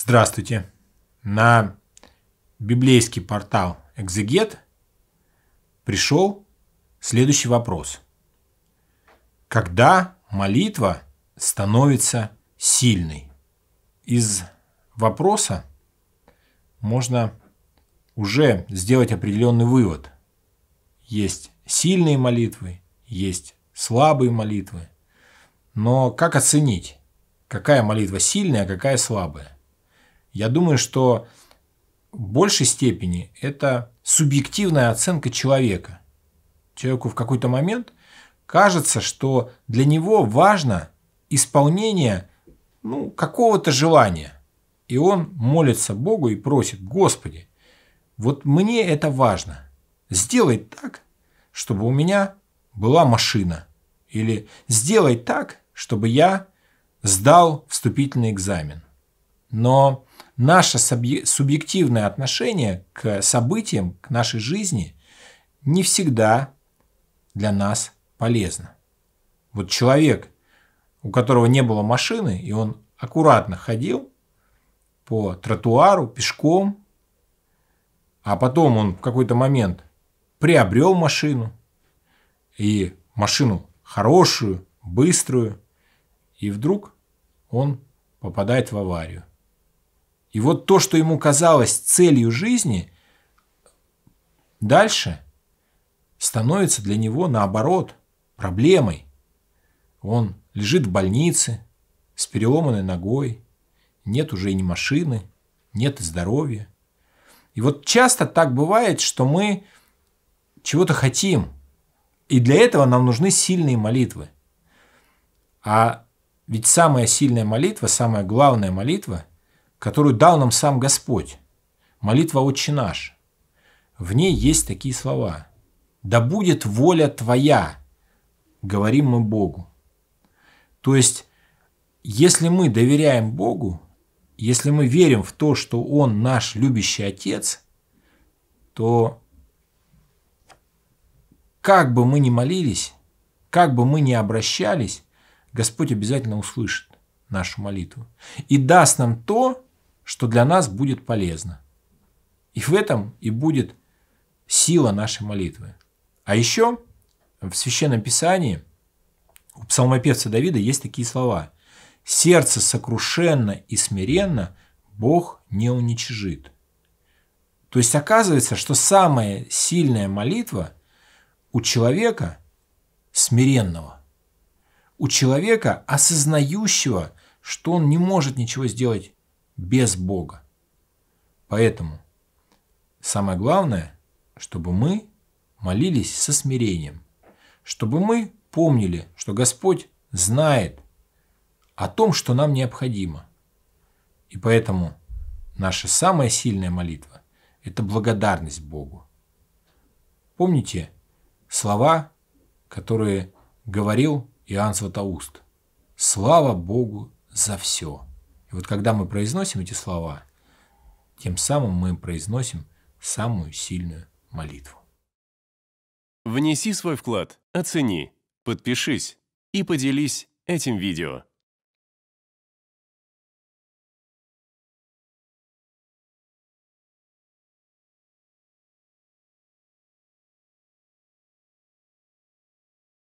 Здравствуйте! На библейский портал «Экзегет» пришел следующий вопрос. Когда молитва становится сильной? Из вопроса можно уже сделать определенный вывод. Есть сильные молитвы, есть слабые молитвы. Но как оценить, какая молитва сильная, а какая слабая? Я думаю, что в большей степени это субъективная оценка человека. Человеку в какой-то момент кажется, что для него важно исполнение ну, какого-то желания. И он молится Богу и просит, Господи, вот мне это важно. Сделай так, чтобы у меня была машина. Или сделай так, чтобы я сдал вступительный экзамен. Но наше субъективное отношение к событиям, к нашей жизни не всегда для нас полезно. Вот человек, у которого не было машины, и он аккуратно ходил по тротуару, пешком, а потом он в какой-то момент приобрел машину, и машину хорошую, быструю, и вдруг он попадает в аварию. И вот то, что ему казалось целью жизни, дальше становится для него, наоборот, проблемой. Он лежит в больнице с переломанной ногой, нет уже и ни машины, нет и здоровья. И вот часто так бывает, что мы чего-то хотим, и для этого нам нужны сильные молитвы. А ведь самая сильная молитва, самая главная молитва которую дал нам сам Господь, молитва «Отче наш». В ней есть такие слова. «Да будет воля Твоя», говорим мы Богу. То есть, если мы доверяем Богу, если мы верим в то, что Он наш любящий Отец, то как бы мы ни молились, как бы мы ни обращались, Господь обязательно услышит нашу молитву и даст нам то, что для нас будет полезно. И в этом и будет сила нашей молитвы. А еще в Священном Писании у псалмопевца Давида есть такие слова. «Сердце сокрушенно и смиренно Бог не уничижит». То есть оказывается, что самая сильная молитва у человека смиренного, у человека, осознающего, что он не может ничего сделать без Бога. Поэтому самое главное, чтобы мы молились со смирением, чтобы мы помнили, что Господь знает о том, что нам необходимо. И поэтому наша самая сильная молитва – это благодарность Богу. Помните слова, которые говорил Иоанн Златоуст? «Слава Богу за все!» И вот когда мы произносим эти слова, тем самым мы произносим самую сильную молитву. Внеси свой вклад, оцени, подпишись и поделись этим видео.